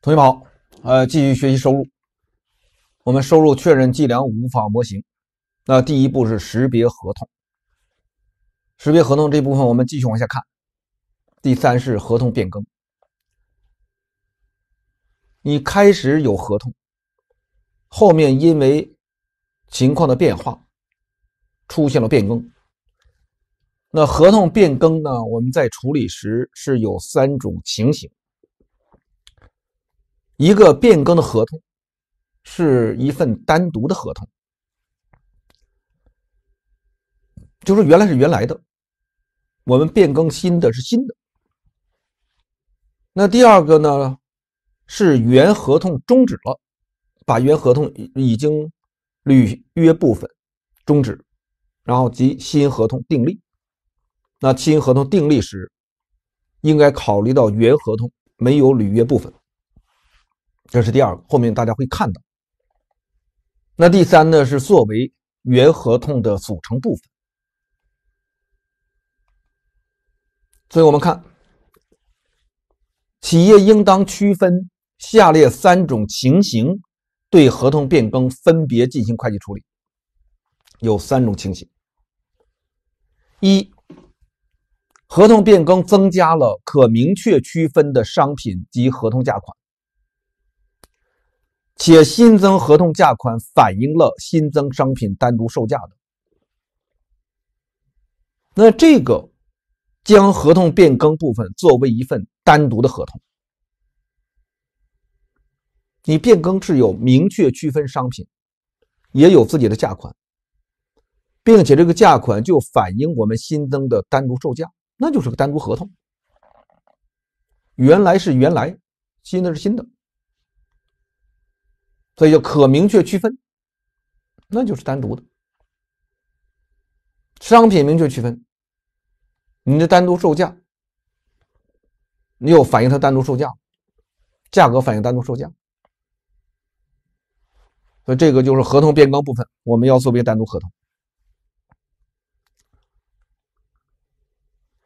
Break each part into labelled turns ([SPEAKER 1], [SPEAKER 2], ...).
[SPEAKER 1] 同学们好，呃，继续学习收入。我们收入确认计量无法模型，那第一步是识别合同。识别合同这部分我们继续往下看。第三是合同变更。你开始有合同，后面因为情况的变化出现了变更。那合同变更呢，我们在处理时是有三种情形。一个变更的合同是一份单独的合同，就是原来是原来的，我们变更新的是新的。那第二个呢，是原合同终止了，把原合同已经履约部分终止，然后及新合同订立。那新合同订立时，应该考虑到原合同没有履约部分。这是第二，个，后面大家会看到。那第三呢？是作为原合同的组成部分。所以我们看，企业应当区分下列三种情形，对合同变更分别进行会计处理。有三种情形：一，合同变更增加了可明确区分的商品及合同价款。且新增合同价款反映了新增商品单独售价的，那这个将合同变更部分作为一份单独的合同，你变更是有明确区分商品，也有自己的价款，并且这个价款就反映我们新增的单独售价，那就是个单独合同。原来是原来，新的是新的。所以，就可明确区分，那就是单独的商品，明确区分，你的单独售价，你又反映它单独售价，价格反映单独售价，所以这个就是合同变更部分，我们要作为单独合同。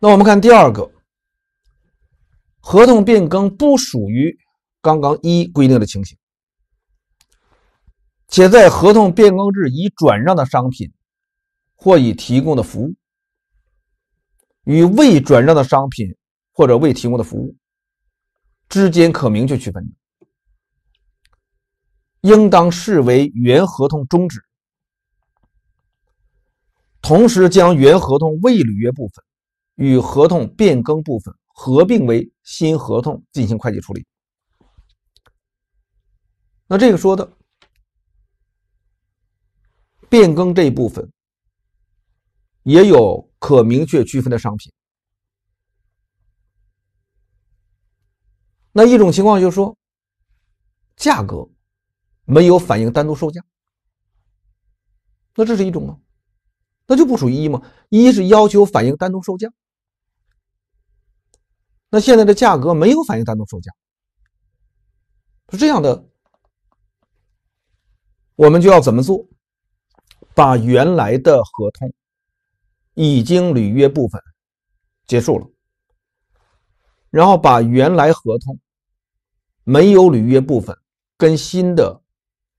[SPEAKER 1] 那我们看第二个，合同变更不属于刚刚一规定的情形。且在合同变更至已转让的商品或已提供的服务与未转让的商品或者未提供的服务之间可明确区分的，应当视为原合同终止，同时将原合同未履约部分与合同变更部分合并为新合同进行会计处理。那这个说的？变更这一部分也有可明确区分的商品，那一种情况就是说，价格没有反映单独售价，那这是一种吗？那就不属于一吗？一是要求反映单独售价，那现在的价格没有反映单独售价，是这样的，我们就要怎么做？把原来的合同已经履约部分结束了，然后把原来合同没有履约部分跟新的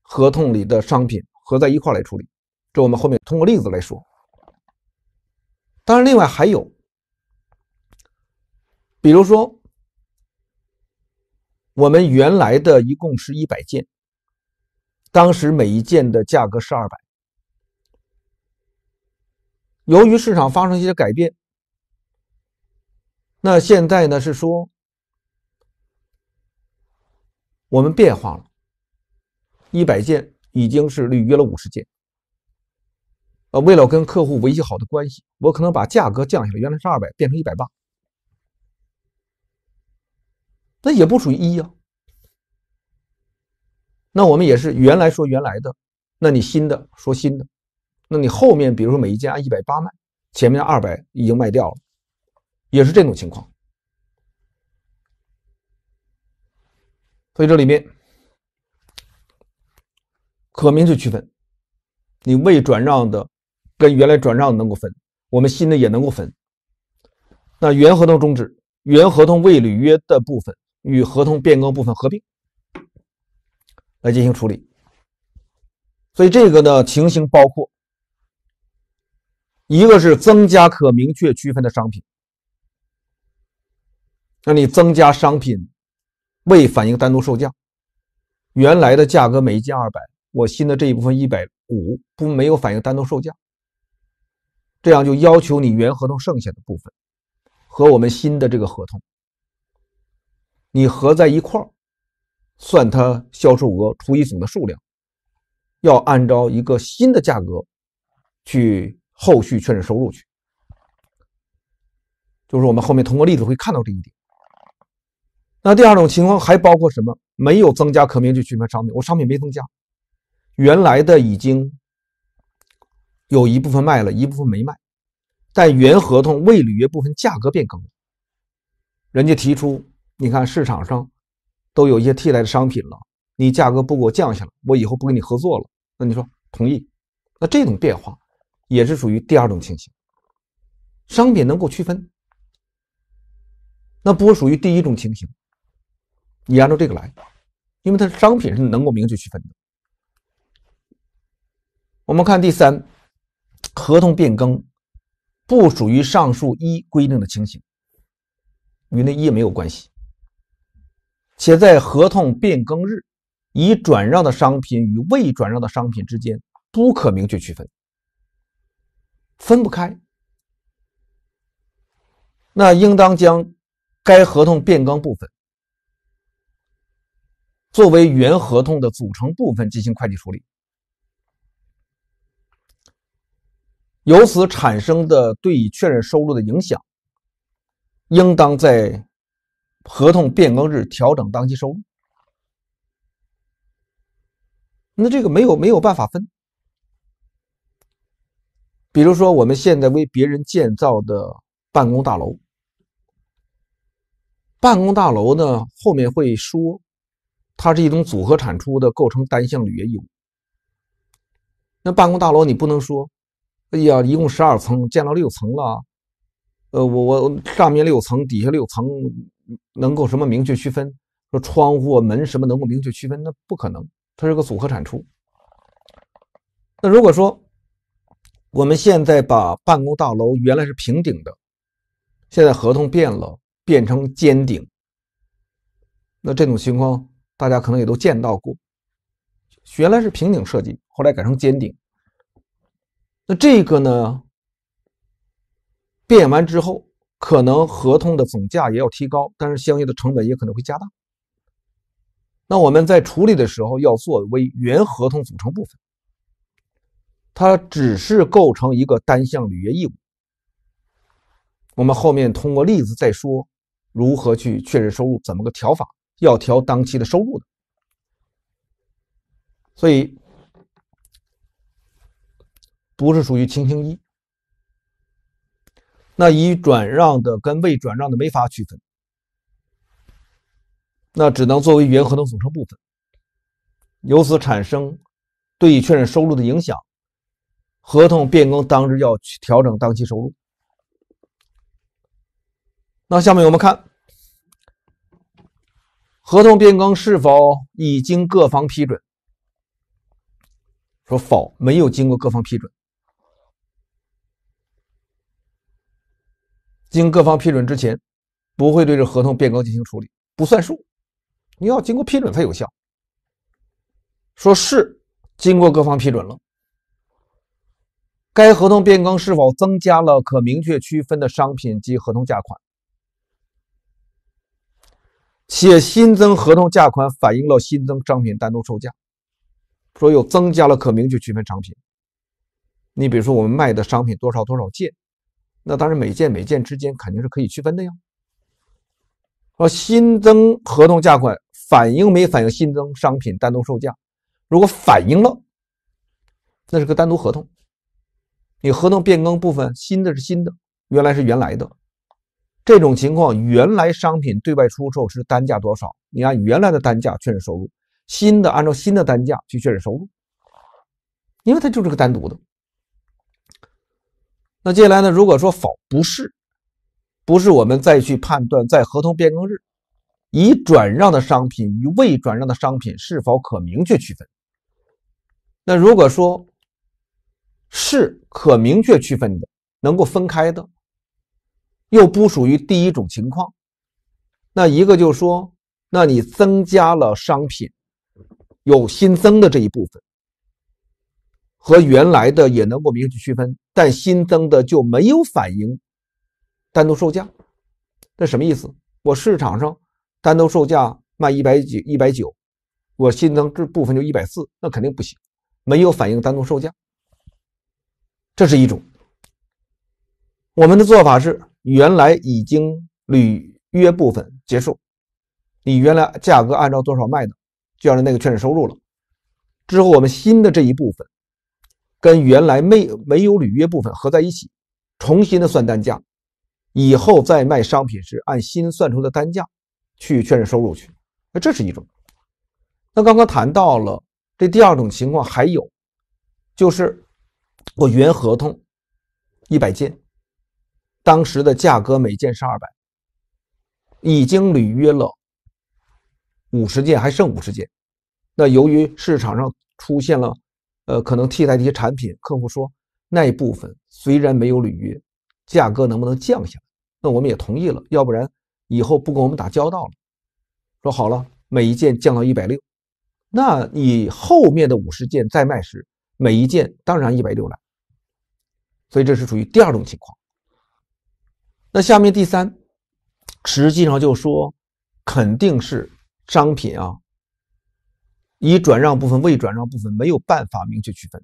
[SPEAKER 1] 合同里的商品合在一块来处理。这我们后面通过例子来说。当然，另外还有，比如说我们原来的一共是一百件，当时每一件的价格是二百。由于市场发生一些改变，那现在呢是说我们变化了，一百件已经是履约了五十件。呃，为了跟客户维系好的关系，我可能把价格降下来，原来是二百，变成一百八，那也不属于一呀。那我们也是原来说原来的，那你新的说新的。那你后面，比如说每一件按一百八卖，前面二百已经卖掉了，也是这种情况。所以这里面可明确区分，你未转让的跟原来转让能够分，我们新的也能够分。那原合同终止，原合同未履约的部分与合同变更部分合并来进行处理。所以这个呢情形包括。一个是增加可明确区分的商品，那你增加商品未反映单独售价，原来的价格每一件二百，我新的这一部分一百五不没有反映单独售价，这样就要求你原合同剩下的部分和我们新的这个合同，你合在一块儿算它销售额除以总的数量，要按照一个新的价格去。后续确认收入去，就是我们后面通过例子会看到这一点。那第二种情况还包括什么？没有增加可明确区分商品，我商品没增加，原来的已经有一部分卖了，一部分没卖，但原合同未履约部分价格变更，人家提出，你看市场上都有一些替代的商品了，你价格不给我降下来，我以后不跟你合作了。那你说同意？那这种变化？也是属于第二种情形，商品能够区分，那不属于第一种情形。你按照这个来，因为它的商品是能够明确区分的。我们看第三，合同变更不属于上述一规定的情形，与那一没有关系。且在合同变更日，已转让的商品与未转让的商品之间不可明确区分。分不开，那应当将该合同变更部分作为原合同的组成部分进行会计处理，由此产生的对已确认收入的影响，应当在合同变更日调整当期收入。那这个没有没有办法分。比如说，我们现在为别人建造的办公大楼，办公大楼呢，后面会说，它是一种组合产出的构成单项履约义务。那办公大楼你不能说，哎呀，一共十二层，建了六层了，呃，我我上面六层，底下六层，能够什么明确区分？说窗户、门什么能够明确区分？那不可能，它是个组合产出。那如果说，我们现在把办公大楼原来是平顶的，现在合同变了，变成尖顶。那这种情况大家可能也都见到过，原来是平顶设计，后来改成尖顶。那这个呢，变完之后，可能合同的总价也要提高，但是相应的成本也可能会加大。那我们在处理的时候，要作为原合同组成部分。它只是构成一个单项履约义务。我们后面通过例子再说如何去确认收入，怎么个调法，要调当期的收入的。所以不是属于情形一。那已转让的跟未转让的没法区分，那只能作为原合同组成部分，由此产生对确认收入的影响。合同变更当日要调整当期收入。那下面我们看，合同变更是否已经各方批准？说否，没有经过各方批准。经各方批准之前，不会对这合同变更进行处理，不算数。你要经过批准才有效。说是经过各方批准了。该合同变更是否增加了可明确区分的商品及合同价款？且新增合同价款反映了新增商品单独售价，说有增加了可明确区分商品。你比如说我们卖的商品多少多少件，那当然每件每件之间肯定是可以区分的呀。说新增合同价款反映没反映新增商品单独售价？如果反映了，那是个单独合同。你合同变更部分，新的是新的，原来是原来的。这种情况，原来商品对外出售是单价多少，你按原来的单价确认收入；新的按照新的单价去确认收入，因为它就是个单独的。那接下来呢？如果说否，不是，不是，我们再去判断在合同变更日，已转让的商品与未转让的商品是否可明确区分。那如果说，是可明确区分的，能够分开的，又不属于第一种情况。那一个就说，那你增加了商品，有新增的这一部分，和原来的也能够明确区分，但新增的就没有反映单独售价，这什么意思？我市场上单独售价卖一百几一百九，我新增这部分就一百四，那肯定不行，没有反映单独售价。这是一种，我们的做法是：原来已经履约部分结束，你原来价格按照多少卖的，就按照那个确认收入了。之后我们新的这一部分，跟原来没没有履约部分合在一起，重新的算单价，以后再卖商品时按新算出的单价去确认收入去。那这是一种。那刚刚谈到了这第二种情况，还有就是。我原合同一百件，当时的价格每件是二百，已经履约了五十件，还剩五十件。那由于市场上出现了呃可能替代的一些产品，客户说那部分虽然没有履约，价格能不能降下？那我们也同意了，要不然以后不跟我们打交道了。说好了，每一件降到一百六，那你后面的五十件再卖时。每一件当然一百六了，所以这是属于第二种情况。那下面第三，实际上就说肯定是商品啊，已转让部分、未转让部分没有办法明确区分。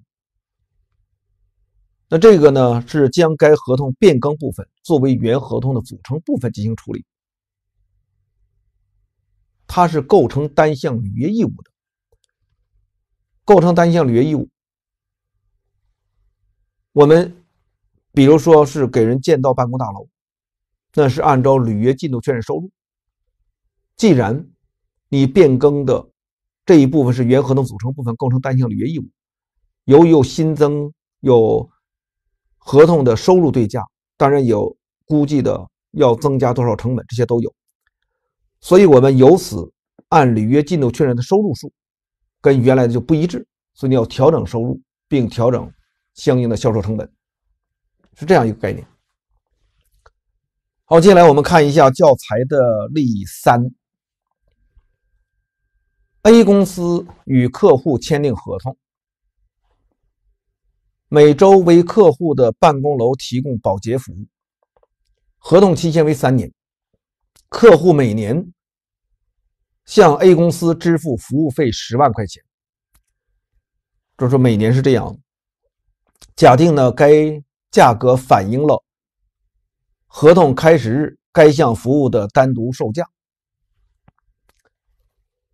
[SPEAKER 1] 那这个呢是将该合同变更部分作为原合同的组成部分进行处理，它是构成单项履约义务的，构成单项履约义务。我们比如说是给人建造办公大楼，那是按照履约进度确认收入。既然你变更的这一部分是原合同组成部分，构成单项履约义务，由于有新增有合同的收入对价，当然有估计的要增加多少成本，这些都有，所以我们由此按履约进度确认的收入数跟原来的就不一致，所以你要调整收入，并调整。相应的销售成本是这样一个概念。好，接下来我们看一下教材的例三。A 公司与客户签订合同，每周为客户的办公楼提供保洁服务，合同期限为三年，客户每年向 A 公司支付服务费十万块钱，就是说每年是这样。假定呢，该价格反映了合同开始日该项服务的单独售价。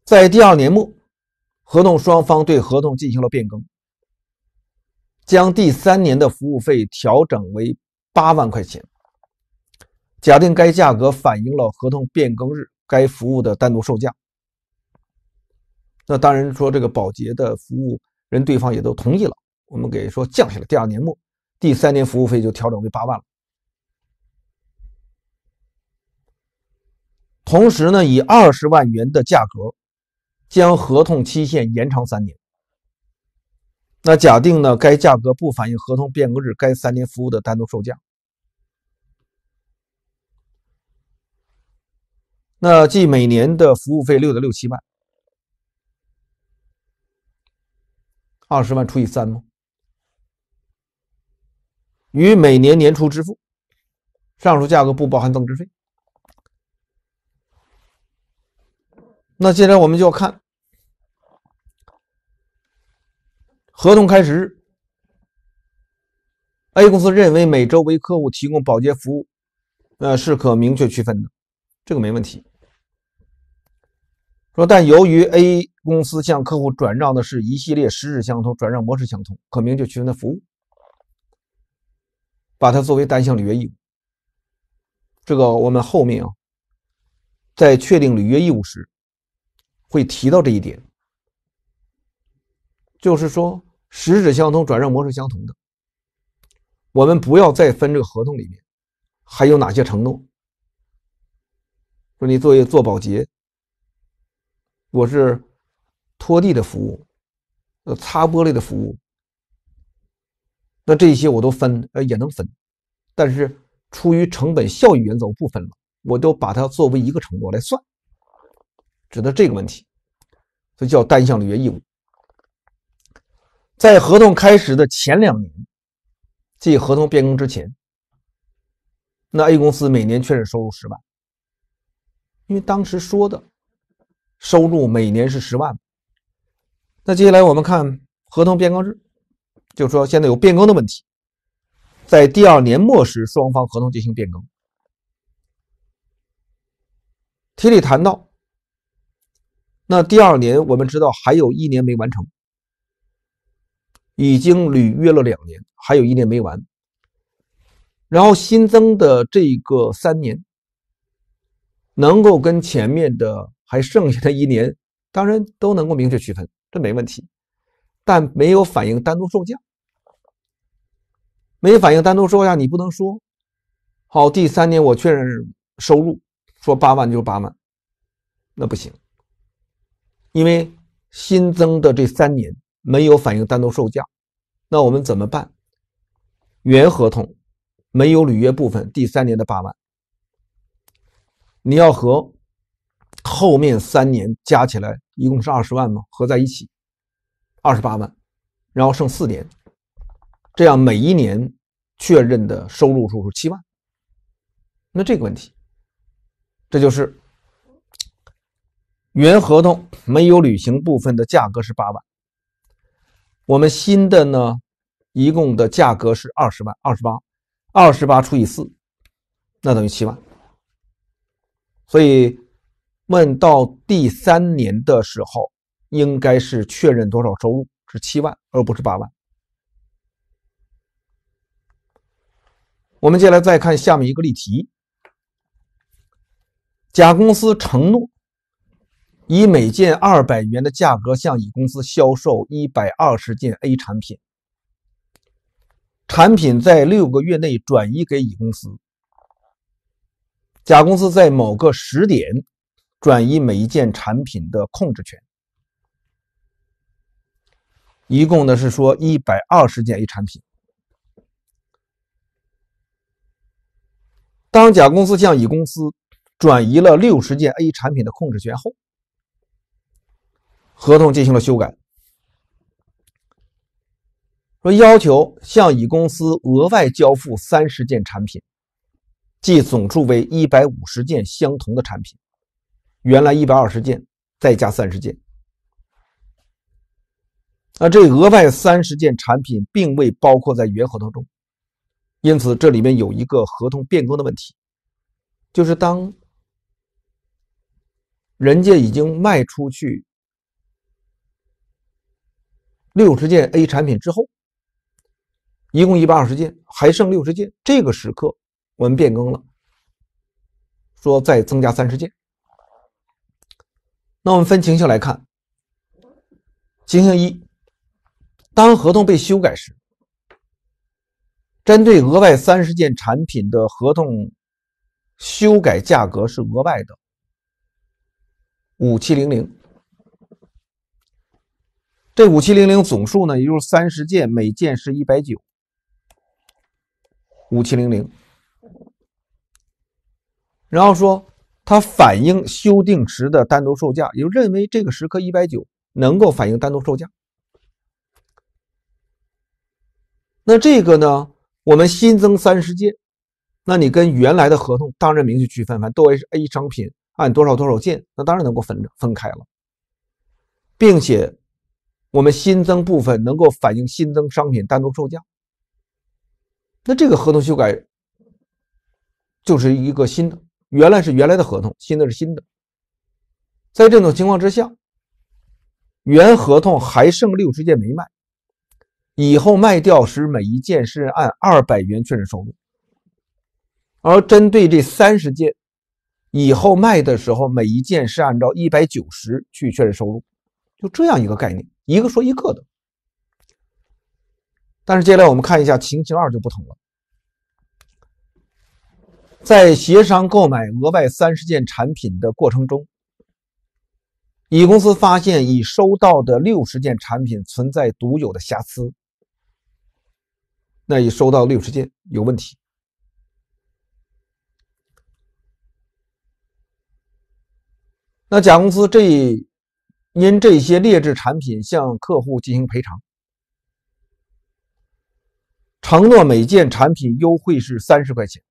[SPEAKER 1] 在第二年末，合同双方对合同进行了变更，将第三年的服务费调整为八万块钱。假定该价格反映了合同变更日该服务的单独售价。那当然说，这个保洁的服务人对方也都同意了。我们给说降下来，第二年末，第三年服务费就调整为八万了。同时呢，以二十万元的价格，将合同期限延长三年。那假定呢，该价格不反映合同变更日该三年服务的单独售价。那即每年的服务费六点六七万，二十万除以三吗？于每年年初支付。上述价格不包含增值税。那下来我们就看合同开始日，A 公司认为每周为客户提供保洁服务，那是可明确区分的，这个没问题。说，但由于 A 公司向客户转账的是一系列实质相同、转让模式相同、可明确区分的服务。把它作为单项履约义务。这个我们后面啊，在确定履约义务时，会提到这一点，就是说实质相同、转让模式相同的，我们不要再分这个合同里面还有哪些承诺。说你做做保洁，我是拖地的服务，呃擦玻璃的服务。那这些我都分，呃，也能分，但是出于成本效益原则，我不分了，我都把它作为一个承诺来算，指的这个问题，所以叫单项履约义务。在合同开始的前两年，即合同变更之前，那 A 公司每年确认收入十万，因为当时说的收入每年是十万。那接下来我们看合同变更日。就是说，现在有变更的问题，在第二年末时，双方合同进行变更。题里谈到，那第二年我们知道还有一年没完成，已经履约了两年，还有一年没完。然后新增的这个三年，能够跟前面的还剩下的一年，当然都能够明确区分，这没问题。但没有反映单独售价。没反应，单独售价你不能说。好，第三年我确认收入，说八万就是八万，那不行，因为新增的这三年没有反映单独售价，那我们怎么办？原合同没有履约部分，第三年的八万，你要和后面三年加起来一共是二十万吗？合在一起二十八万，然后剩四年。这样每一年确认的收入数是七万，那这个问题，这就是原合同没有履行部分的价格是八万，我们新的呢一共的价格是二十万，二十八，二十八除以四，那等于七万，所以问到第三年的时候，应该是确认多少收入是七万，而不是八万。我们接下来再看下面一个例题。甲公司承诺以每件二百元的价格向乙公司销售一百二十件 A 产品，产品在六个月内转移给乙公司。甲公司在某个时点转移每一件产品的控制权，一共呢是说一百二十件 A 产品。当甲公司向乙公司转移了六十件 A 产品的控制权后，合同进行了修改，说要求向乙公司额外交付三十件产品，即总数为一百五十件相同的产品。原来一百二十件，再加三十件。那这额外三十件产品并未包括在原合同中。因此，这里面有一个合同变更的问题，就是当人家已经卖出去六十件 A 产品之后，一共一百二十件，还剩六十件，这个时刻我们变更了，说再增加三十件。那我们分情形来看，情形一，当合同被修改时。针对额外三十件产品的合同修改价格是额外的五七零零，这五七零零总数呢，也就是三十件，每件是一百九五七零零。然后说它反映修订时的单独售价，也就认为这个时刻一百九能够反映单独售价。那这个呢？我们新增三十件，那你跟原来的合同当然明确区分，反正都是 A 商品，按多少多少件，那当然能够分分开了，并且我们新增部分能够反映新增商品单独售价。那这个合同修改就是一个新的，原来是原来的合同，新的是新的。在这种情况之下，原合同还剩六十件没卖。以后卖掉时，每一件是按二百元确认收入；而针对这三十件，以后卖的时候，每一件是按照一百九十去确认收入。就这样一个概念，一个说一个的。但是接下来我们看一下情形二就不同了。在协商购买额外三十件产品的过程中，乙公司发现已收到的六十件产品存在独有的瑕疵。那已收到六十件有问题。那甲公司这因这些劣质产品向客户进行赔偿，承诺每件产品优惠是三十块钱。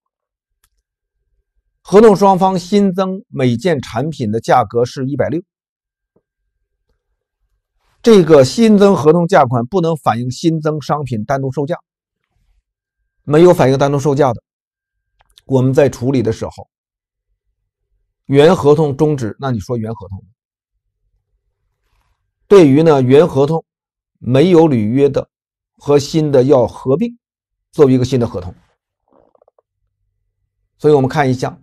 [SPEAKER 1] 合同双方新增每件产品的价格是一百六，这个新增合同价款不能反映新增商品单独售价。没有反映单独售价的，我们在处理的时候，原合同终止，那你说原合同？对于呢原合同没有履约的和新的要合并作为一个新的合同，所以我们看一下，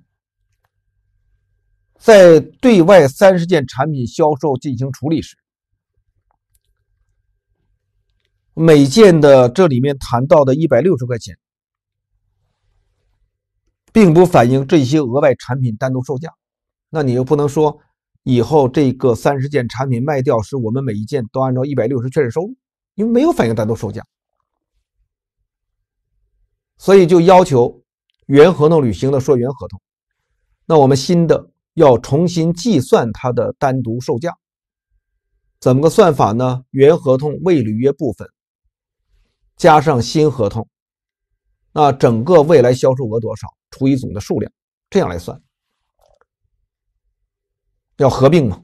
[SPEAKER 1] 在对外三十件产品销售进行处理时，每件的这里面谈到的一百六十块钱。并不反映这些额外产品单独售价，那你又不能说以后这个三十件产品卖掉是我们每一件都按照一百六十确认收入，因为没有反映单独售价，所以就要求原合同履行的说原合同，那我们新的要重新计算它的单独售价，怎么个算法呢？原合同未履约部分加上新合同，那整个未来销售额多少？除以总的数量，这样来算，要合并嘛？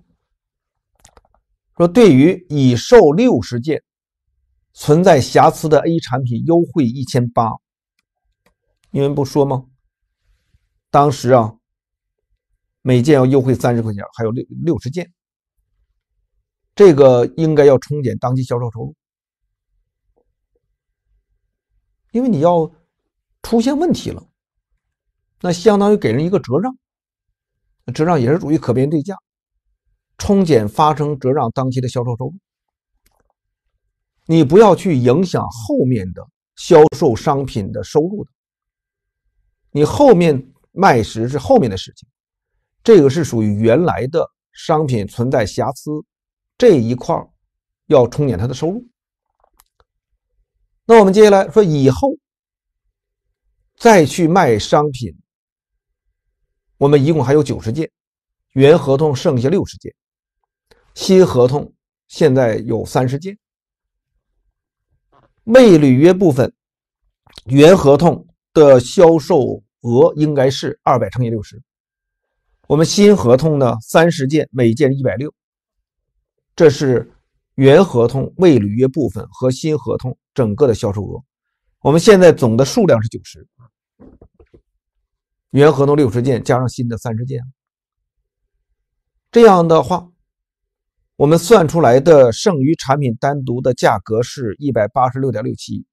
[SPEAKER 1] 说对于已售六十件存在瑕疵的 A 产品优惠一千八，你们不说吗？当时啊，每件要优惠三十块钱，还有六六十件，这个应该要冲减当期销售收入，因为你要出现问题了。那相当于给人一个折让，折让也是属于可变对价，冲减发生折让当期的销售收入。你不要去影响后面的销售商品的收入的，你后面卖时是后面的事情，这个是属于原来的商品存在瑕疵这一块要冲减它的收入。那我们接下来说以后再去卖商品。我们一共还有九十件，原合同剩下六十件，新合同现在有三十件。未履约部分，原合同的销售额应该是二百乘以六十，我们新合同呢三十件，每件一百六，这是原合同未履约部分和新合同整个的销售额。我们现在总的数量是九十。原合同六十件加上新的三十件，这样的话，我们算出来的剩余产品单独的价格是一百八十六点六七，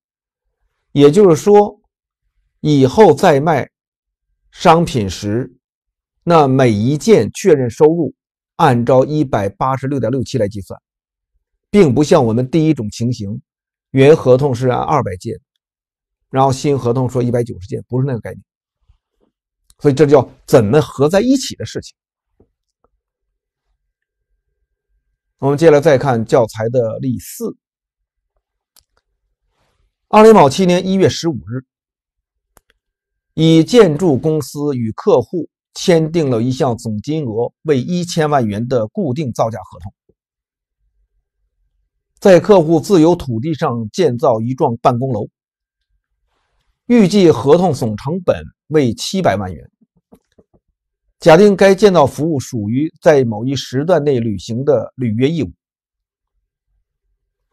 [SPEAKER 1] 也就是说，以后再卖商品时，那每一件确认收入按照一百八十六点六七来计算，并不像我们第一种情形，原合同是按二百件，然后新合同说一百九十件，不是那个概念。所以这叫怎么合在一起的事情。我们接下来再看教材的例四。二零一七年一月十五日，以建筑公司与客户签订了一项总金额为一千万元的固定造价合同，在客户自有土地上建造一幢办公楼，预计合同总成本。为七百万元。假定该建造服务属于在某一时段内履行的履约义务，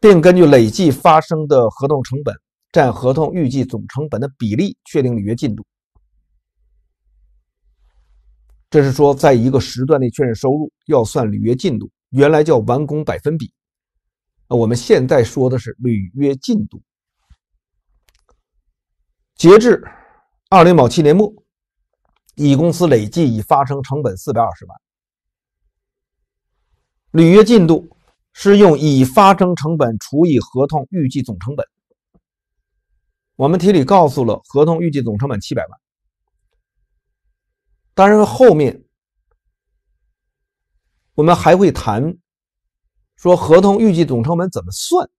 [SPEAKER 1] 并根据累计发生的合同成本占合同预计总成本的比例确定履约进度。这是说，在一个时段内确认收入要算履约进度。原来叫完工百分比，我们现在说的是履约进度。截至。二零某七年末，乙公司累计已发生成本四百二十万。履约进度是用已发生成本除以合同预计总成本。我们题里告诉了合同预计总成本七百万。当然，后面我们还会谈说合同预计总成本怎么算，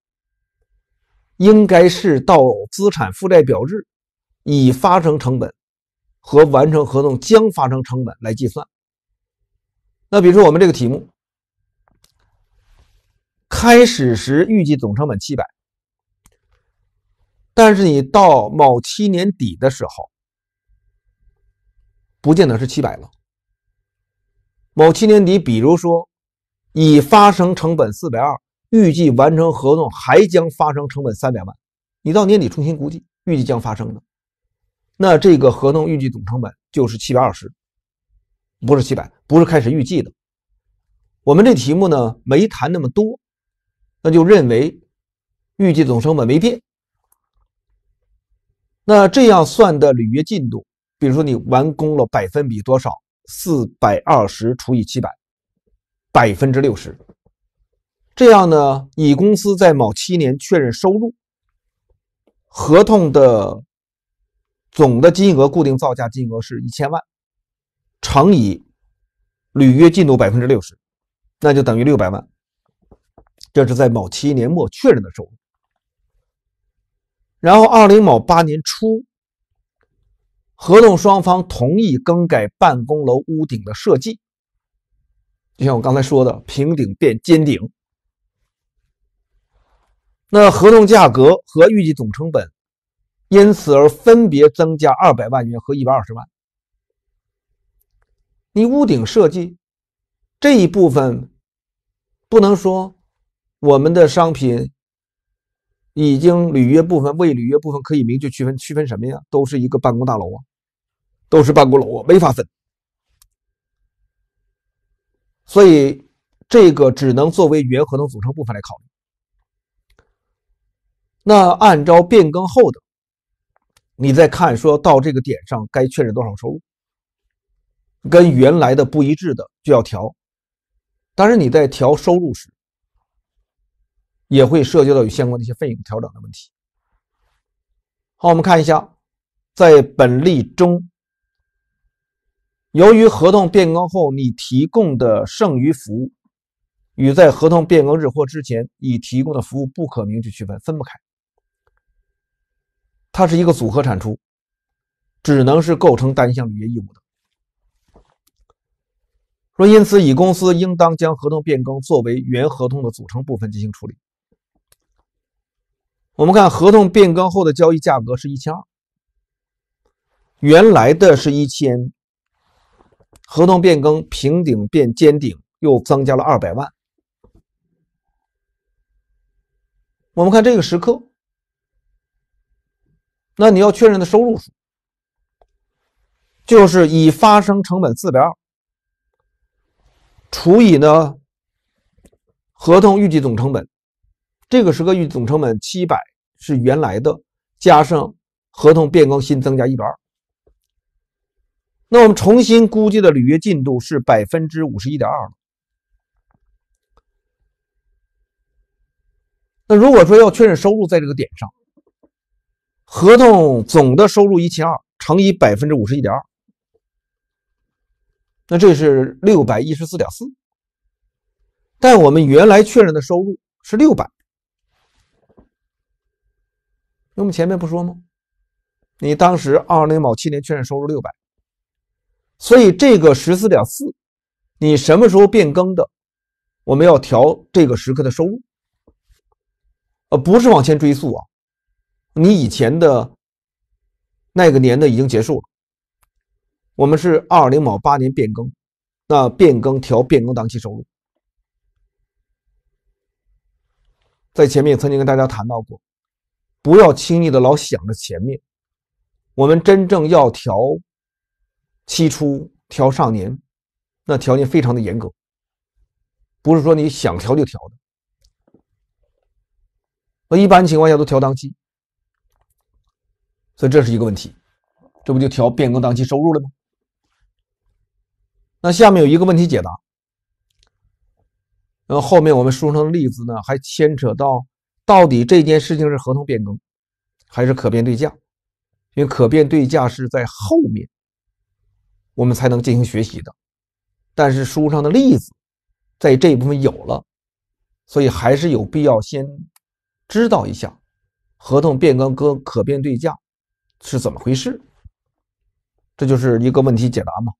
[SPEAKER 1] 应该是到资产负债表日。已发生成本和完成合同将发生成本来计算。那比如说我们这个题目，开始时预计总成本七百，但是你到某七年底的时候，不见得是七百了。某七年底，比如说已发生成本四百二，预计完成合同还将发生成本三百万，你到年底重新估计，预计将发生的。那这个合同预计总成本就是七百二十，不是七百，不是开始预计的。我们这题目呢没谈那么多，那就认为预计总成本没变。那这样算的履约进度，比如说你完工了百分比多少？四百二十除以七百，百分之六十。这样呢，乙公司在某七年确认收入，合同的。总的金额固定造价金额是一千万，乘以履约进度百分之六十，那就等于六百万。这是在某七年末确认的收入。然后二零某八年初，合同双方同意更改办公楼屋顶的设计，就像我刚才说的，平顶变尖顶。那合同价格和预计总成本。因此而分别增加二百万元和一百二十万。你屋顶设计这一部分，不能说我们的商品已经履约部分未履约部分可以明确区分，区分什么呀？都是一个办公大楼啊，都是办公楼，没法分。所以这个只能作为原合同组成部分来考虑。那按照变更后的。你再看，说到这个点上，该确认多少收入，跟原来的不一致的就要调。当然，你在调收入时，也会涉及到与相关的一些费用调整的问题。好，我们看一下，在本例中，由于合同变更后你提供的剩余服务，与在合同变更日或之前已提供的服务不可明确区分，分不开。它是一个组合产出，只能是构成单项履约义务的。说，因此，乙公司应当将合同变更作为原合同的组成部分进行处理。我们看合同变更后的交易价格是一千二，原来的是一千，合同变更平顶变尖顶，又增加了二百万。我们看这个时刻。那你要确认的收入数，就是已发生成本四百二除以呢合同预计总成本，这个时个预总成本七百是原来的，加上合同变更新增加一百二，那我们重新估计的履约进度是百分之五十一点二。那如果说要确认收入，在这个点上。合同总的收入一千二乘以百分之五十一点二，那这是六百一十四点四。但我们原来确认的收入是六百，那我们前面不说吗？你当时二零某七年确认收入六百，所以这个十四点四，你什么时候变更的？我们要调这个时刻的收入，呃，不是往前追溯啊。你以前的那个年的已经结束了，我们是二零某八年变更，那变更调变更当期收入，在前面也曾经跟大家谈到过，不要轻易的老想着前面，我们真正要调期初调上年，那条件非常的严格，不是说你想调就调的，那一般情况下都调当期。所以这是一个问题，这不就调变更当期收入了吗？那下面有一个问题解答。那后面我们书上的例子呢，还牵扯到到底这件事情是合同变更还是可变对价，因为可变对价是在后面我们才能进行学习的。但是书上的例子在这一部分有了，所以还是有必要先知道一下合同变更跟可变对价。是怎么回事？这就是一个问题解答嘛。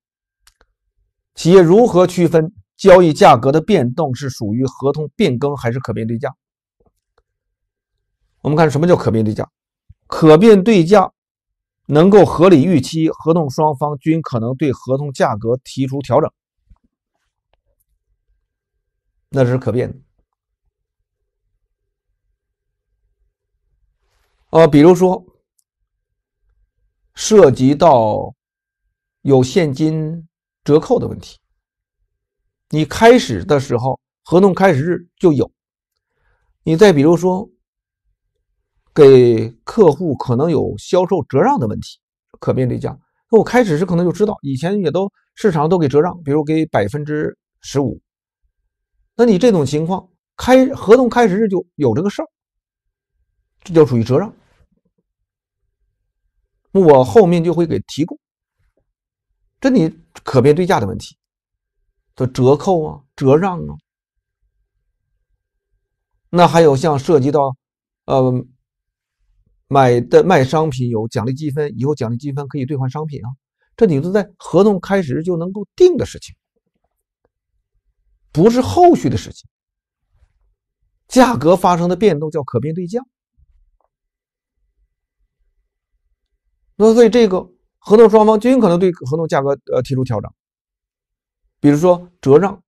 [SPEAKER 1] 企业如何区分交易价格的变动是属于合同变更还是可变对价？我们看什么叫可变对价。可变对价能够合理预期，合同双方均可能对合同价格提出调整，那是可变的。哦，比如说。涉及到有现金折扣的问题，你开始的时候合同开始日就有。你再比如说，给客户可能有销售折让的问题，可面对价，那我开始时可能就知道，以前也都市场都给折让，比如给百分之十五。那你这种情况，开合同开始日就有这个事儿，这就属于折让。我后面就会给提供，这你可变对价的问题的折扣啊、折让啊，那还有像涉及到呃买的卖商品有奖励积分，以后奖励积分可以兑换商品啊，这你都在合同开始就能够定的事情，不是后续的事情。价格发生的变动叫可变对价。那所以这个合同双方均可能对合同价格呃提出调整，比如说折让，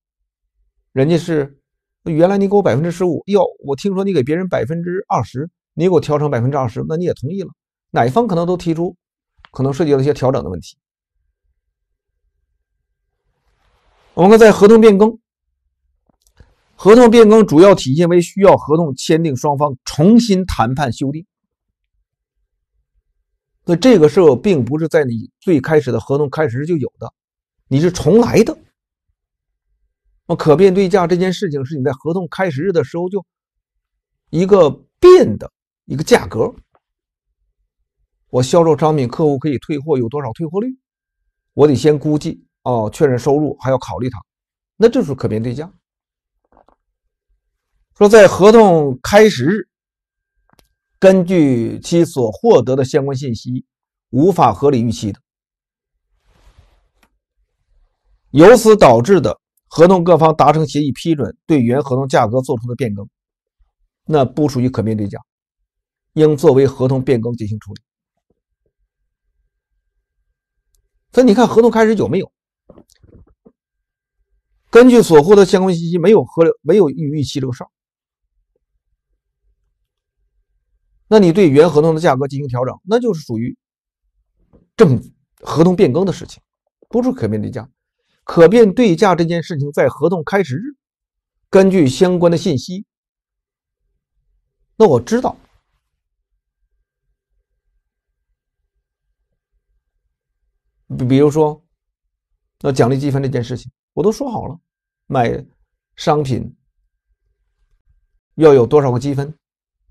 [SPEAKER 1] 人家是原来你给我百分之十五，哟，我听说你给别人百分之二十，你给我调成百分之二十，那你也同意了，哪方可能都提出，可能涉及到一些调整的问题。我们在合同变更，合同变更主要体现为需要合同签订双方重新谈判修订。所以这个事儿并不是在你最开始的合同开始时就有的，你是重来的。那可变对价这件事情是你在合同开始日的时候就一个变的一个价格。我销售商品，客户可以退货，有多少退货率，我得先估计哦，确认收入还要考虑它，那这是可变对价。说在合同开始日。根据其所获得的相关信息，无法合理预期的，由此导致的合同各方达成协议批准对原合同价格做出的变更，那不属于可变对价，应作为合同变更进行处理。所以你看，合同开始有没有？根据所获得相关信息，没有合，没有预预期这个事儿。那你对原合同的价格进行调整，那就是属于正合同变更的事情，不是可变对价。可变对价这件事情在合同开始日，根据相关的信息，那我知道，比比如说，那奖励积分这件事情，我都说好了，买商品要有多少个积分。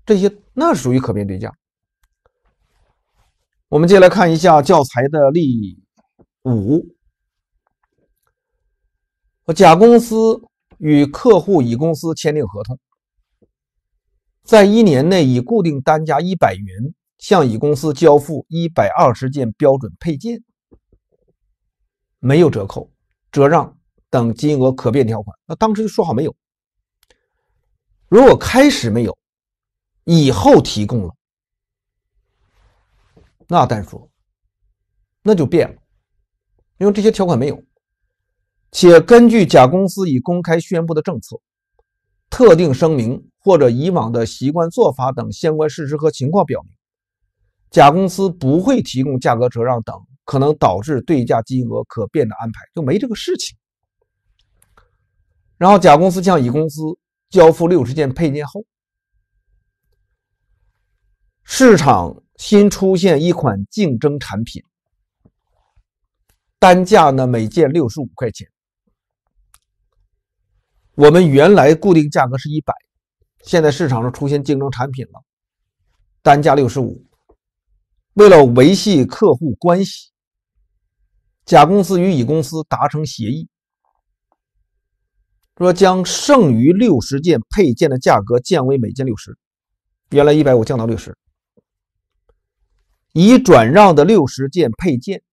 [SPEAKER 1] 这些那属于可变对价。我们接下来看一下教材的例五：甲公司与客户乙公司签订合同，在一年内以固定单价一百元向乙公司交付一百二十件标准配件，没有折扣、折让等金额可变条款。那当时就说好没有。如果开始没有。以后提供了，那单说，那就变了，因为这些条款没有，且根据甲公司已公开宣布的政策、特定声明或者以往的习惯做法等相关事实和情况表明，甲公司不会提供价格折让等可能导致对价金额可变的安排，就没这个事情。然后，甲公司向乙公司交付六十件配件后。市场新出现一款竞争产品，单价呢每件六十五块钱。我们原来固定价格是一百，现在市场上出现竞争产品了，单价六十五。为了维系客户关系，甲公司与乙公司达成协议，说将剩余六十件配件的价格降为每件六十，原来一百五降到六十。已转让的六十件配件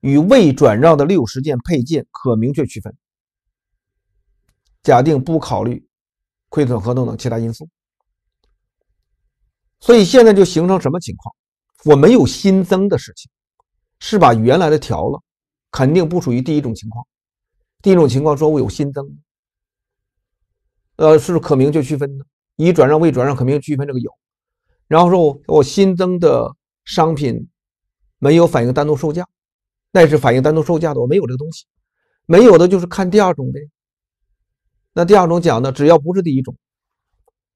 [SPEAKER 1] 与未转让的六十件配件可明确区分，假定不考虑亏损合同等其他因素，所以现在就形成什么情况？我没有新增的事情，是把原来的调了，肯定不属于第一种情况。第一种情况说我有新增，呃，是可明确区分的，已转让未转让可明确区分这个有，然后说我我新增的。商品没有反映单独售价，那是反映单独售价的，我没有这个东西，没有的就是看第二种呗。那第二种讲的，只要不是第一种，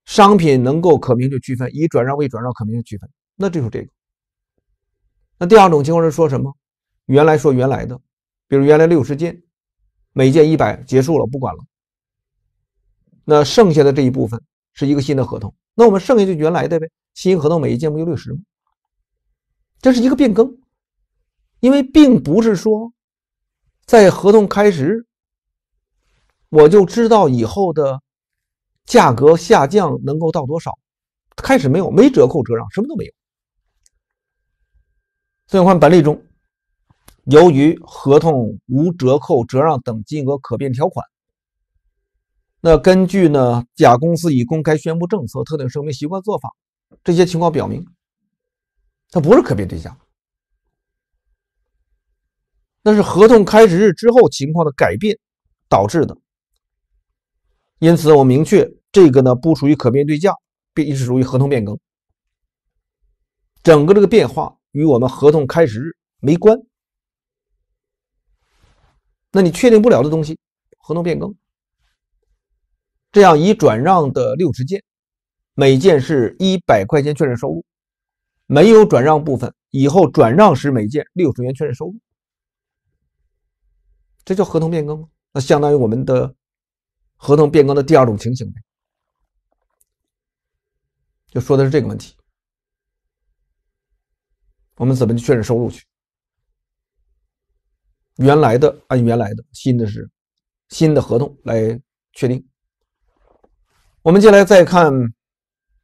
[SPEAKER 1] 商品能够可明确区分，以转让为转让，可明确区分，那就是这个。那第二种情况是说什么？原来说原来的，比如原来六十件，每件一百，结束了，不管了。那剩下的这一部分是一个新的合同，那我们剩下就原来的呗。新合同每一件不就六十吗？这是一个变更，因为并不是说在合同开始我就知道以后的价格下降能够到多少，开始没有没折扣折让，什么都没有。孙永宽本例中，由于合同无折扣折让等金额可变条款，那根据呢，甲公司已公开宣布政策、特定声明、习惯做法这些情况表明。它不是可变对价，那是合同开始日之后情况的改变导致的。因此，我明确这个呢不属于可变对价，变是属于合同变更。整个这个变化与我们合同开始日没关。那你确定不了的东西，合同变更。这样，已转让的六十件，每件是一百块钱确认收入。没有转让部分，以后转让时每件六十元确认收入，这叫合同变更吗？那相当于我们的合同变更的第二种情形呗，就说的是这个问题，我们怎么去确认收入去？原来的按原来的，新的是新的合同来确定。我们接下来再看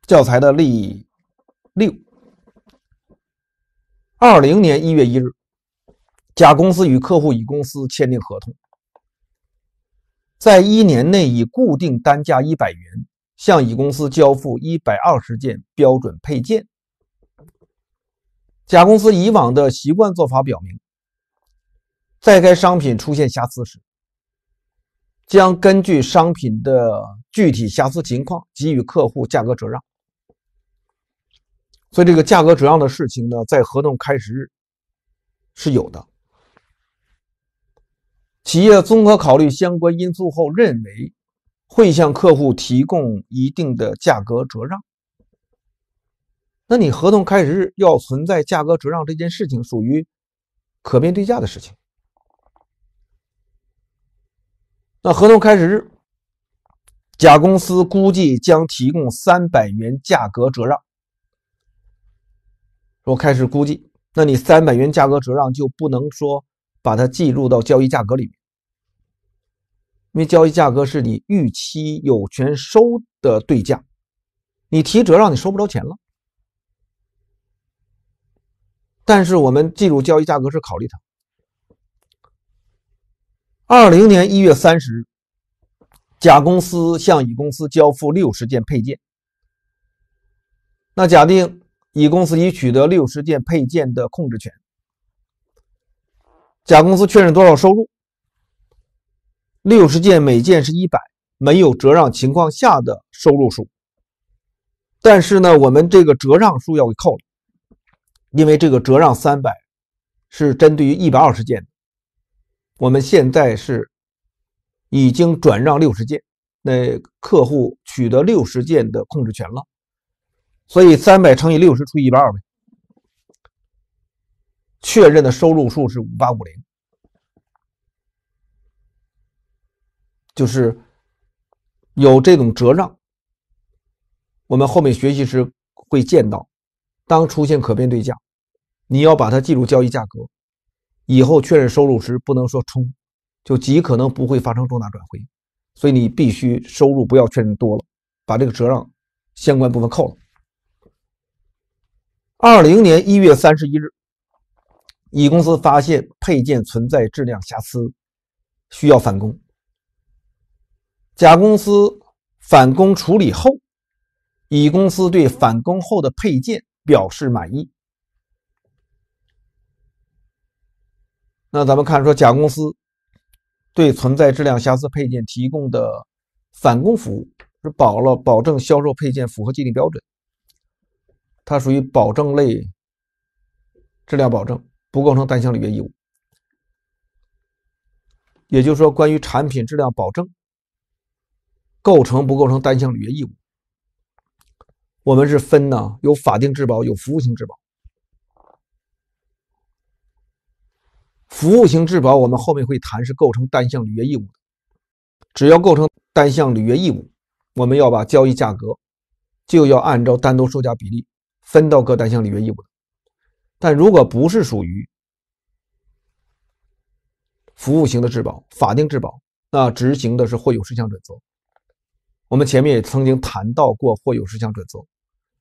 [SPEAKER 1] 教材的例六。二零年一月一日，甲公司与客户乙公司签订合同，在一年内以固定单价一百元向乙公司交付一百二十件标准配件。甲公司以往的习惯做法表明，在该商品出现瑕疵时，将根据商品的具体瑕疵情况给予客户价格折让。所以，这个价格折让的事情呢，在合同开始日是有的。企业综合考虑相关因素后，认为会向客户提供一定的价格折让。那你合同开始日要存在价格折让这件事情，属于可变对价的事情。那合同开始日，甲公司估计将提供三百元价格折让。我开始估计，那你三百元价格折让就不能说把它计入到交易价格里，面，因为交易价格是你预期有权收的对价，你提折让你收不着钱了。但是我们计入交易价格是考虑它。二零年一月三十日，甲公司向乙公司交付六十件配件，那假定。乙公司已取得六十件配件的控制权。甲公司确认多少收入？六十件，每件是一百，没有折让情况下的收入数。但是呢，我们这个折让数要给扣了，因为这个折让三百是针对于一百二十件的。我们现在是已经转让六十件，那客户取得六十件的控制权了。所以三百乘以六十除以一百二呗，确认的收入数是五八五零，就是有这种折让。我们后面学习时会见到，当出现可变对价，你要把它计入交易价格，以后确认收入时不能说冲，就极可能不会发生重大转回，所以你必须收入不要确认多了，把这个折让相关部分扣了。二零年一月三十一日，乙公司发现配件存在质量瑕疵，需要返工。甲公司返工处理后，乙公司对返工后的配件表示满意。那咱们看说，甲公司对存在质量瑕疵配件提供的返工服务是保了，保证销售配件符合既定标准。它属于保证类质量保证，不构成单项履约义务。也就是说，关于产品质量保证构成不构成单项履约义务，我们是分呢，有法定质保，有服务型质保。服务型质保我们后面会谈，是构成单项履约义务的。只要构成单项履约义务，我们要把交易价格就要按照单独售价比例。分到各单项履约义务，但如果不是属于服务型的质保、法定质保，那执行的是或有事项准则。我们前面也曾经谈到过或有事项准则，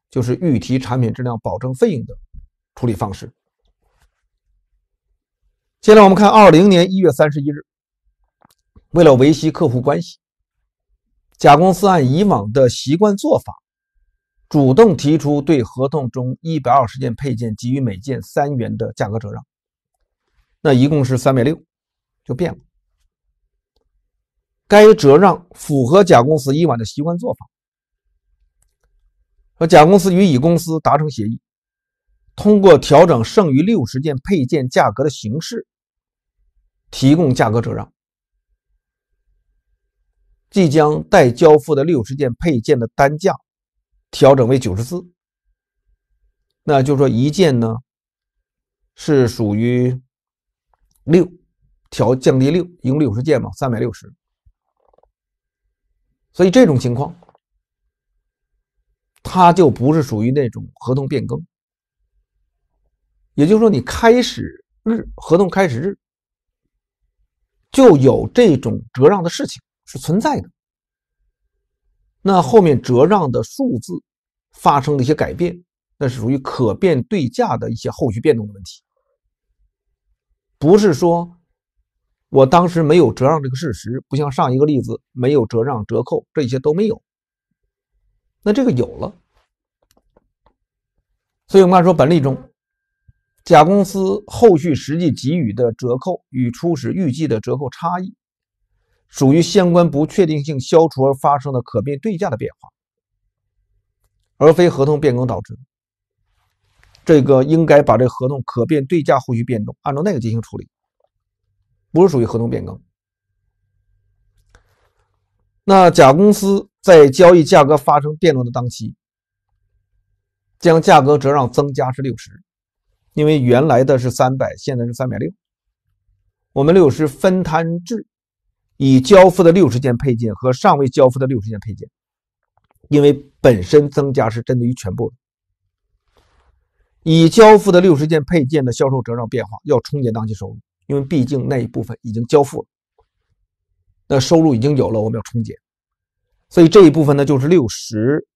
[SPEAKER 1] 就是预提产品质量保证费用的处理方式。接下来我们看二零年一月三十一日，为了维系客户关系，甲公司按以往的习惯做法。主动提出对合同中一百二十件配件给予每件三元的价格折让，那一共是三百六，就变了。该折让符合甲公司以往的习惯做法。说甲公司与乙公司达成协议，通过调整剩余六十件配件价格的形式提供价格折让，即将待交付的六十件配件的单价。调整为九十四，那就是说一件呢是属于六调降低六，一共六十件嘛，三百六十。所以这种情况，它就不是属于那种合同变更。也就是说，你开始日合同开始日就有这种折让的事情是存在的。那后面折让的数字发生了一些改变，那是属于可变对价的一些后续变动的问题，不是说我当时没有折让这个事实，不像上一个例子没有折让折扣这些都没有，那这个有了，所以我们看说本例中，甲公司后续实际给予的折扣与初始预计的折扣差异。属于相关不确定性消除而发生的可变对价的变化，而非合同变更导致。这个应该把这合同可变对价后续变动按照那个进行处理，不是属于合同变更。那甲公司在交易价格发生变动的当期，将价格折让增加至六十，因为原来的是三百，现在是三百六，我们六十分摊制。已交付的六十件配件和尚未交付的六十件配件，因为本身增加是针对于全部的已交付的六十件配件的销售折让变化要冲减当期收入，因为毕竟那一部分已经交付了，那收入已经有了，我们要冲减，所以这一部分呢就是六十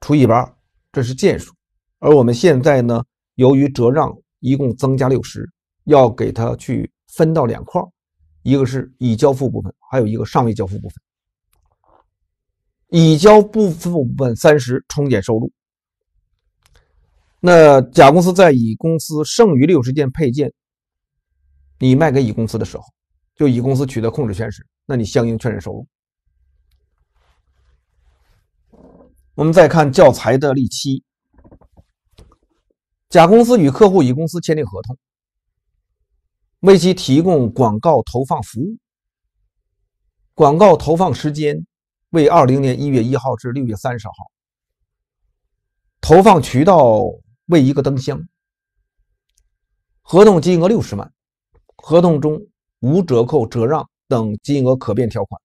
[SPEAKER 1] 除以八，这是件数，而我们现在呢，由于折让一共增加六十，要给它去分到两块一个是已交付部分，还有一个尚未交付部分。已交部分部分三十冲减收入。那甲公司在乙公司剩余六十件配件，你卖给乙公司的时候，就乙公司取得控制权时，那你相应确认收入。我们再看教材的例七，甲公司与客户乙公司签订合同。为其提供广告投放服务，广告投放时间为二零年一月一号至六月三十号，投放渠道为一个灯箱，合同金额六十万，合同中无折扣、折让等金额可变条款，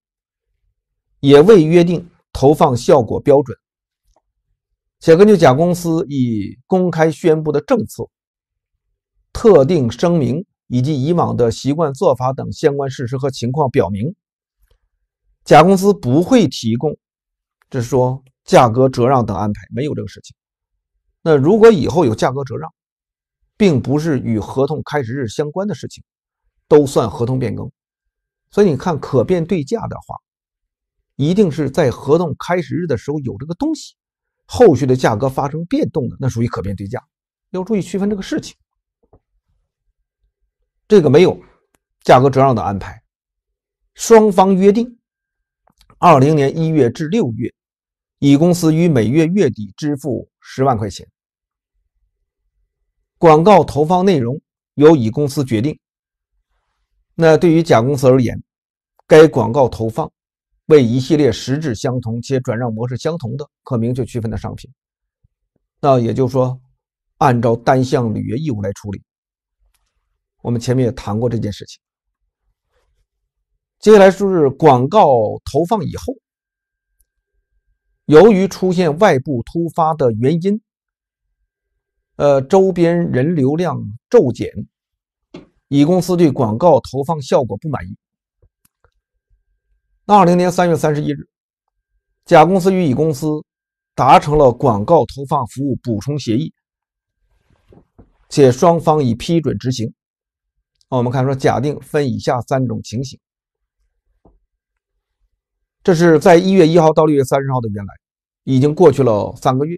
[SPEAKER 1] 也未约定投放效果标准。且根据甲公司已公开宣布的政策、特定声明。以及以往的习惯做法等相关事实和情况表明，甲公司不会提供，这是说价格折让等安排没有这个事情。那如果以后有价格折让，并不是与合同开始日相关的事情，都算合同变更。所以你看可变对价的话，一定是在合同开始日的时候有这个东西，后续的价格发生变动的，那属于可变对价。要注意区分这个事情。这个没有价格转让的安排，双方约定，二零年一月至六月，乙公司于每月月底支付十万块钱。广告投放内容由乙公司决定。那对于甲公司而言，该广告投放为一系列实质相同且转让模式相同的可明确区分的商品。那也就是说，按照单项履约义务来处理。我们前面也谈过这件事情。接下来就是广告投放以后，由于出现外部突发的原因，呃，周边人流量骤减，乙公司对广告投放效果不满意。那二零年三月三十一日，甲公司与乙公司达成了广告投放服务补充协议，且双方已批准执行。我们看说，假定分以下三种情形，这是在一月一号到六月三十号的原来，已经过去了三个月。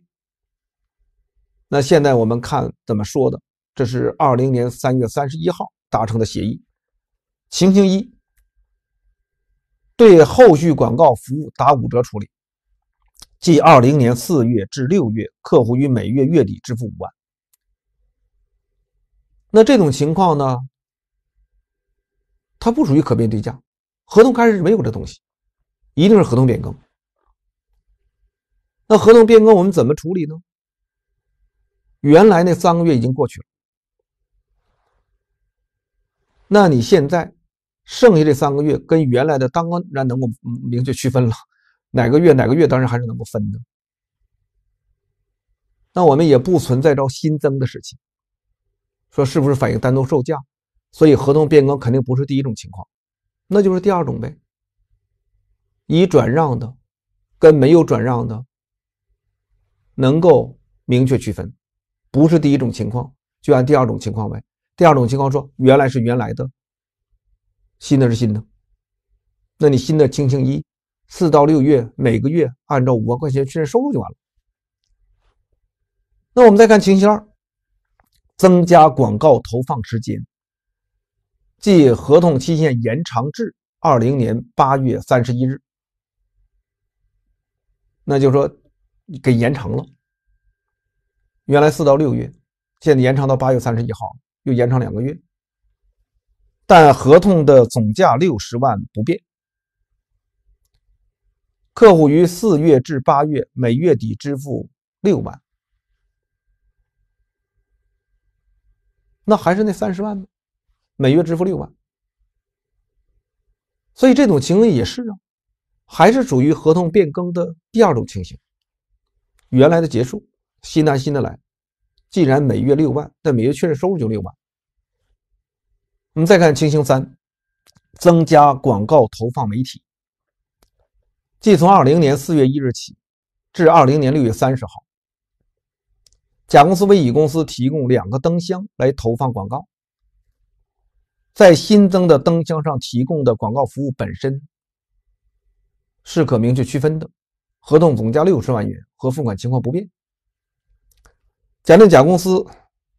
[SPEAKER 1] 那现在我们看怎么说的，这是二零年三月三十一号达成的协议。情形一，对后续广告服务打五折处理，即二零年四月至六月，客户于每月月底支付五万。那这种情况呢？它不属于可变对价，合同开始没有这东西，一定是合同变更。那合同变更我们怎么处理呢？原来那三个月已经过去了，那你现在剩下这三个月跟原来的当然能够明确区分了，哪个月哪个月当然还是能够分的。那我们也不存在着新增的事情，说是不是反映单独售价？所以合同变更肯定不是第一种情况，那就是第二种呗。已转让的跟没有转让的能够明确区分，不是第一种情况，就按第二种情况呗。第二种情况说原来是原来的，新的是新的，那你新的情形一，四到六月每个月按照五万块钱确认收入就完了。那我们再看情形二，增加广告投放时间。即合同期限延长至二零年八月三十一日，那就是说，给延长了。原来四到六月，现在延长到八月三十一号，又延长两个月。但合同的总价六十万不变，客户于四月至八月每月底支付六万，那还是那三十万吗？每月支付六万，所以这种情况也是啊，还是属于合同变更的第二种情形。原来的结束，新的新的来。既然每月六万，那每月确认收入就六万。我们再看情形三，增加广告投放媒体。即从二零年四月一日起至二零年六月三十号，甲公司为乙公司提供两个灯箱来投放广告。在新增的灯箱上提供的广告服务本身是可明确区分的，合同总价六十万元和付款情况不变。假定甲公司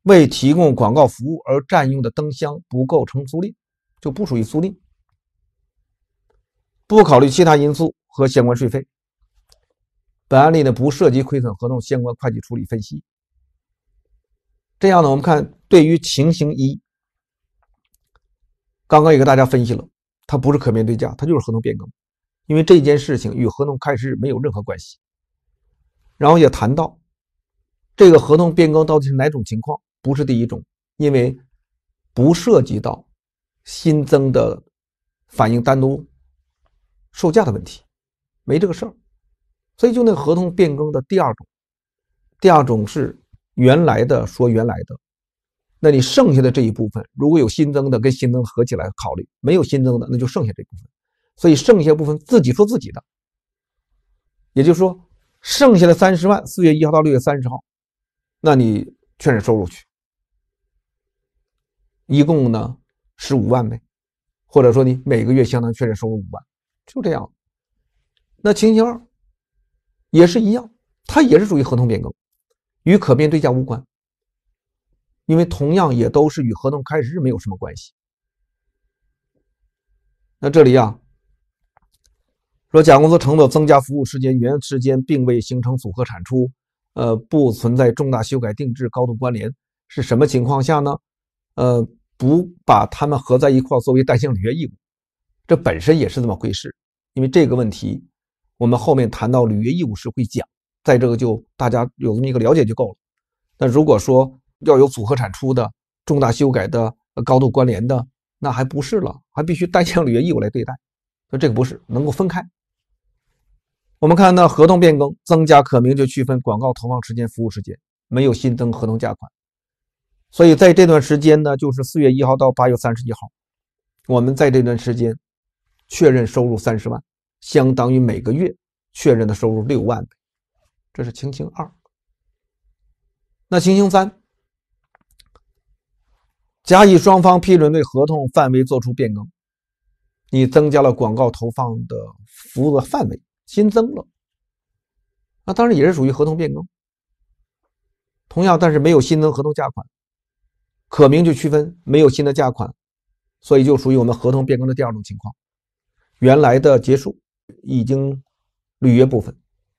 [SPEAKER 1] 为提供广告服务而占用的灯箱不构成租赁，就不属于租赁，不考虑其他因素和相关税费。本案例呢，不涉及亏损合同相关会计处理分析。这样呢，我们看对于情形一。刚刚也跟大家分析了，它不是可面对价，它就是合同变更，因为这件事情与合同开始没有任何关系。然后也谈到这个合同变更到底是哪种情况，不是第一种，因为不涉及到新增的反映单独售价的问题，没这个事儿。所以就那合同变更的第二种，第二种是原来的说原来的。那你剩下的这一部分，如果有新增的，跟新增合起来考虑；没有新增的，那就剩下这部分。所以剩下部分自己说自己的，也就是说，剩下的三十万，四月一号到六月三十号，那你确认收入去，一共呢十五万呗，或者说你每个月相当确认收入五万，就这样。那情形二也是一样，它也是属于合同变更，与可变对价无关。因为同样也都是与合同开始日没有什么关系。那这里啊，说甲公司承诺增加服务时间，原时间并未形成组合产出，呃，不存在重大修改、定制、高度关联，是什么情况下呢？呃，不把他们合在一块作为单项履约义务，这本身也是这么回事。因为这个问题，我们后面谈到履约义务时会讲，在这个就大家有这么一个了解就够了。那如果说，要有组合产出的重大修改的高度关联的，那还不是了，还必须单项履约义务来对待。那这个不是能够分开。我们看呢，合同变更增加可明确区分广告投放时间、服务时间，没有新增合同价款，所以在这段时间呢，就是四月一号到八月三十一号，我们在这段时间确认收入三十万，相当于每个月确认的收入六万。这是情形二。那情形三。甲乙双方批准对合同范围做出变更，你增加了广告投放的服务的范围，新增了，那当然也是属于合同变更。同样，但是没有新增合同价款，可明就区分没有新的价款，所以就属于我们合同变更的第二种情况。原来的结束已经履约部分，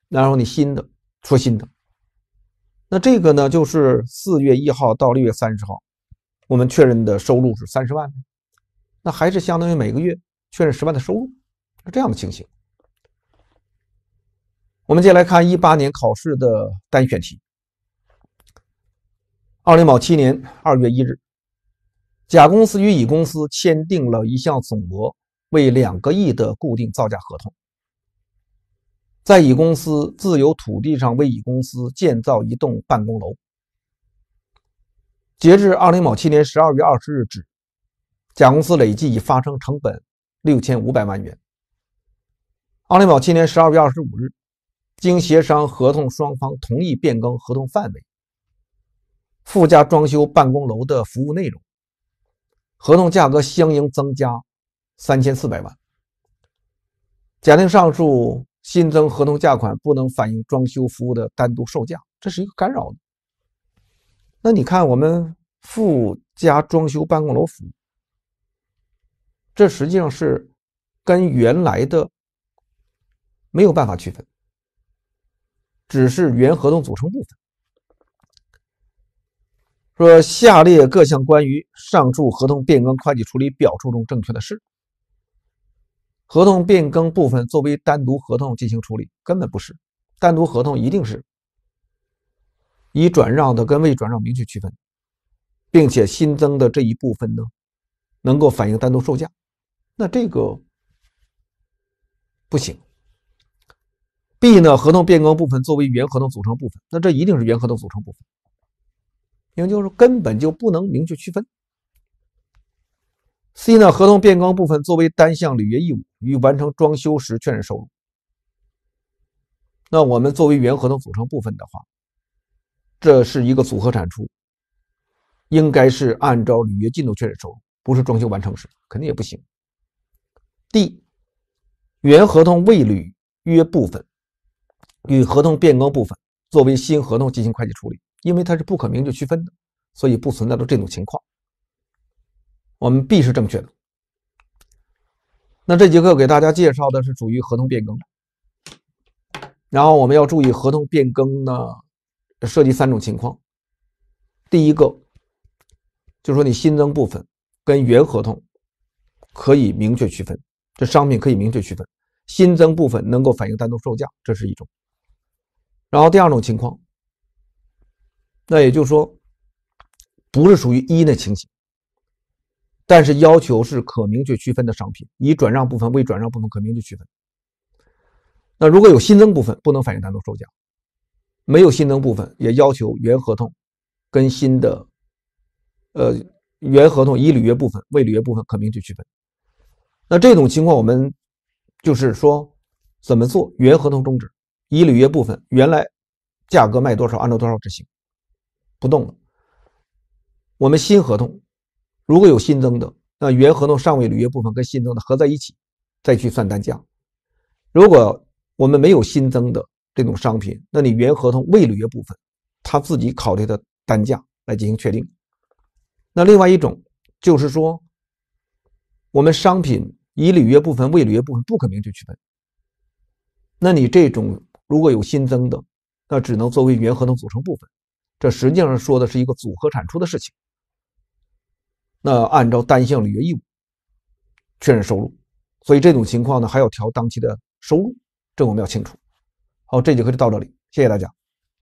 [SPEAKER 1] 然后你新的出新的，那这个呢就是四月一号到六月三十号。我们确认的收入是三十万，那还是相当于每个月确认十万的收入，是这样的情形。我们接下来看一八年考试的单选题。二零一七年二月一日，甲公司与乙公司签订了一项总额为两个亿的固定造价合同，在乙公司自有土地上为乙公司建造一栋办公楼。截至二零零七年十二月二十日止，甲公司累计已发生成本六千五百万元。二零零七年十二月二十五日，经协商，合同双方同意变更合同范围，附加装修办公楼的服务内容，合同价格相应增加三千四百万。假定上述新增合同价款不能反映装修服务的单独售价，这是一个干扰。那你看，我们附加装修办公楼服务，这实际上是跟原来的没有办法区分，只是原合同组成部分。说下列各项关于上述合同变更会计处理表述中正确的是：合同变更部分作为单独合同进行处理，根本不是单独合同，一定是。已转让的跟未转让明确区分，并且新增的这一部分呢，能够反映单独售价，那这个不行。B 呢，合同变更部分作为原合同组成部分，那这一定是原合同组成部分，也就是根本就不能明确区分。C 呢，合同变更部分作为单项履约义务，与完成装修时确认收入，那我们作为原合同组成部分的话。这是一个组合产出，应该是按照履约进度确认收入，不是装修完成时肯定也不行。D 原合同未履约部分与合同变更部分作为新合同进行会计处理，因为它是不可明确区分的，所以不存在着这种情况。我们 B 是正确的。那这节课给大家介绍的是属于合同变更，然后我们要注意合同变更呢。涉及三种情况，第一个就是说，你新增部分跟原合同可以明确区分，这商品可以明确区分，新增部分能够反映单独售价，这是一种。然后第二种情况，那也就是说，不是属于一的情形，但是要求是可明确区分的商品，已转让部分、未转让部分可明确区分。那如果有新增部分，不能反映单独售价。没有新增部分，也要求原合同跟新的，呃，原合同已履约部分、未履约部分可明确区分。那这种情况，我们就是说怎么做？原合同终止，已履约部分原来价格卖多少，按照多少执行，不动了。我们新合同如果有新增的，那原合同尚未履约部分跟新增的合在一起再去算单价。如果我们没有新增的，这种商品，那你原合同未履约部分，他自己考虑的单价来进行确定。那另外一种就是说，我们商品已履约部分、未履约部分不可明确区分。那你这种如果有新增的，那只能作为原合同组成部分。这实际上说的是一个组合产出的事情。那按照单项履约义务确认收入，所以这种情况呢，还要调当期的收入，这我们要清楚。好，这节课就到这里，谢谢大家。